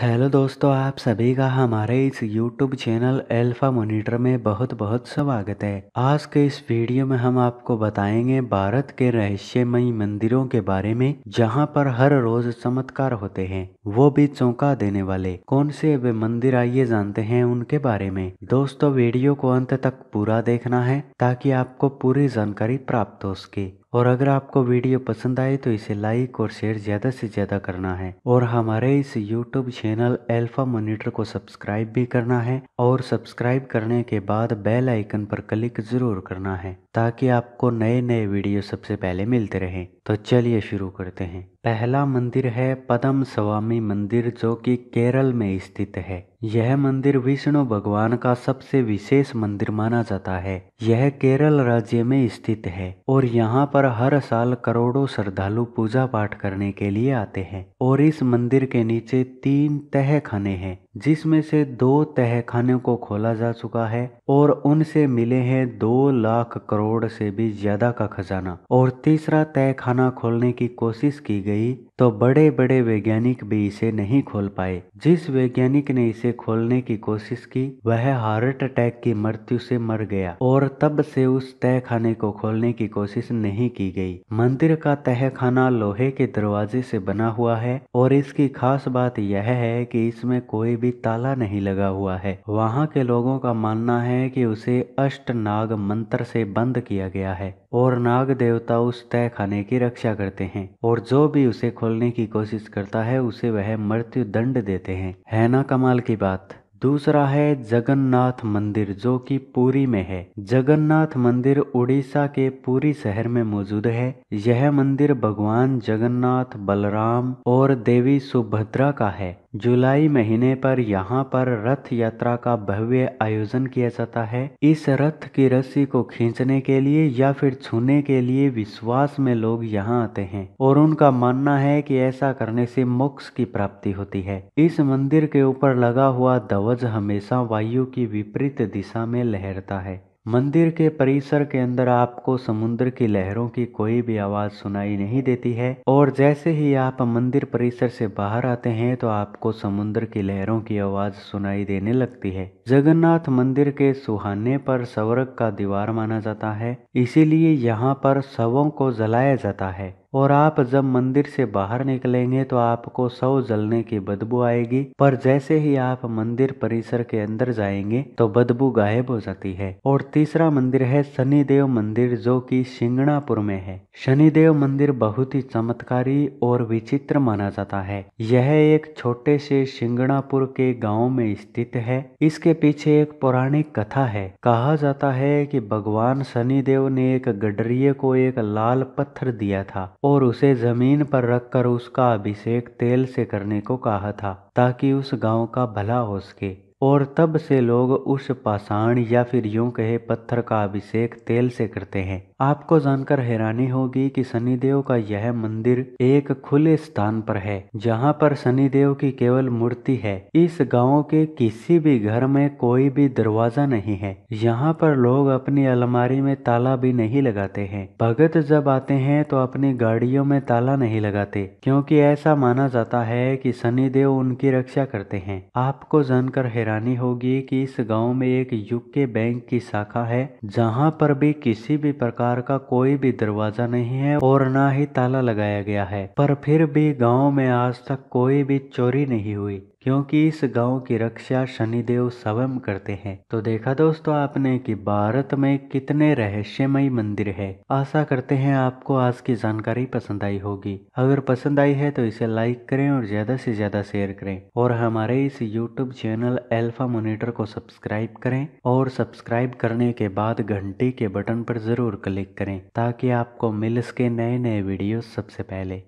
hello दोस्तों आप सभी का हमारे इस यूट्यूब चैनल एल्फा मोनिटर में बहुत बहुत स्वागत है आज के इस वीडियो में हम आपको बताएंगे भारत के रहस्यमयी मंदिरों के बारे में जहां पर हर रोज चमत्कार होते हैं वो भी चौंका देने वाले कौन से वे मंदिर आइए जानते हैं उनके बारे में दोस्तों वीडियो को अंत तक पूरा देखना है ताकि आपको पूरी जानकारी प्राप्त हो सके और अगर आपको वीडियो पसंद आए तो इसे लाइक और शेयर ज़्यादा से ज़्यादा करना है और हमारे इस यूट्यूब चैनल एल्फा मोनिटर को सब्सक्राइब भी करना है और सब्सक्राइब करने के बाद बेल आइकन पर क्लिक ज़रूर करना है ताकि आपको नए नए वीडियो सबसे पहले मिलते रहें तो चलिए शुरू करते हैं पहला मंदिर है पदम स्वामी मंदिर जो कि केरल में स्थित है यह मंदिर विष्णु भगवान का सबसे विशेष मंदिर माना जाता है यह केरल राज्य में स्थित है और यहाँ पर हर साल करोड़ों श्रद्धालु पूजा पाठ करने के लिए आते हैं और इस मंदिर के नीचे तीन तह खाने हैं जिसमें से दो तहखाने को खोला जा चुका है और उनसे मिले हैं दो लाख करोड़ से भी ज्यादा का खजाना और तीसरा तहखाना खोलने की कोशिश की गई तो बड़े बड़े वैज्ञानिक भी इसे नहीं खोल पाए जिस वैज्ञानिक ने इसे खोलने की कोशिश की वह हार्ट अटैक की मृत्यु से मर गया और तब से उस तय खाने को खोलने की कोशिश नहीं की गई मंदिर का तह खाना लोहे के दरवाजे से बना हुआ है और इसकी खास बात यह है कि इसमें कोई भी ताला नहीं लगा हुआ है वहाँ के लोगों का मानना है कि उसे अष्ट नाग मंत्र से बंद किया गया है और नाग देवता उस तय खाने की रक्षा करते हैं और जो भी उसे खोल खोलने की कोशिश करता है उसे वह मृत्यु दंड देते हैं है ना कमाल की बात दूसरा है जगन्नाथ मंदिर जो कि पुरी में है जगन्नाथ मंदिर उड़ीसा के पुरी शहर में मौजूद है यह मंदिर भगवान जगन्नाथ बलराम और देवी सुभद्रा का है जुलाई महीने पर यहाँ पर रथ यात्रा का भव्य आयोजन किया जाता है इस रथ की रस्सी को खींचने के लिए या फिर छूने के लिए विश्वास में लोग यहाँ आते हैं और उनका मानना है कि ऐसा करने से मोक्ष की प्राप्ति होती है इस मंदिर के ऊपर लगा हुआ ध्वज हमेशा वायु की विपरीत दिशा में लहरता है मंदिर के परिसर के अंदर आपको समुद्र की लहरों की कोई भी आवाज सुनाई नहीं देती है और जैसे ही आप मंदिर परिसर से बाहर आते हैं तो आपको समुद्र की लहरों की आवाज सुनाई देने लगती है जगन्नाथ मंदिर के सुहाने पर सवरग का दीवार माना जाता है इसीलिए यहाँ पर शवों को जलाया जाता है और आप जब मंदिर से बाहर निकलेंगे तो आपको सौ जलने की बदबू आएगी पर जैसे ही आप मंदिर परिसर के अंदर जाएंगे तो बदबू गायब हो जाती है और तीसरा मंदिर है शनिदेव मंदिर जो कि सिंगणापुर में है शनिदेव मंदिर बहुत ही चमत्कारी और विचित्र माना जाता है यह एक छोटे से सिंगणापुर के गाँव में स्थित है इसके पीछे एक पौराणिक कथा है कहा जाता है की भगवान शनिदेव ने एक गडरिये को एक लाल पत्थर दिया था और उसे जमीन पर रखकर उसका अभिषेक तेल से करने को कहा था ताकि उस गांव का भला हो सके और तब से लोग उस पाषाण या फिर यूं कहे पत्थर का अभिषेक तेल से करते हैं आपको जानकर हैरानी होगी कि शनिदेव का यह मंदिर एक खुले स्थान पर है जहां पर शनिदेव की केवल मूर्ति है इस गांव के किसी भी घर में कोई भी दरवाजा नहीं है यहाँ पर लोग अपनी अलमारी में ताला भी नहीं लगाते हैं भगत जब आते हैं तो अपनी गाड़ियों में ताला नहीं लगाते क्योंकि ऐसा माना जाता है कि शनिदेव उनकी रक्षा करते हैं आपको जानकर है हैरानी होगी कि इस गांव में एक यूके बैंक की शाखा है जहां पर भी किसी भी प्रकार का कोई भी दरवाजा नहीं है और ना ही ताला लगाया गया है पर फिर भी गांव में आज तक कोई भी चोरी नहीं हुई क्योंकि इस गांव की रक्षा शनिदेव स्वयं करते हैं तो देखा दोस्तों आपने कि भारत में कितने रहस्यमय मंदिर है आशा करते हैं आपको आज की जानकारी पसंद आई होगी अगर पसंद आई है तो इसे लाइक करें और ज्यादा से ज्यादा शेयर करें और हमारे इस यूट्यूब चैनल एल्फा मोनिटर को सब्सक्राइब करें और सब्सक्राइब करने के बाद घंटी के बटन पर जरूर क्लिक करें ताकि आपको मिल सके नए नए वीडियो सबसे पहले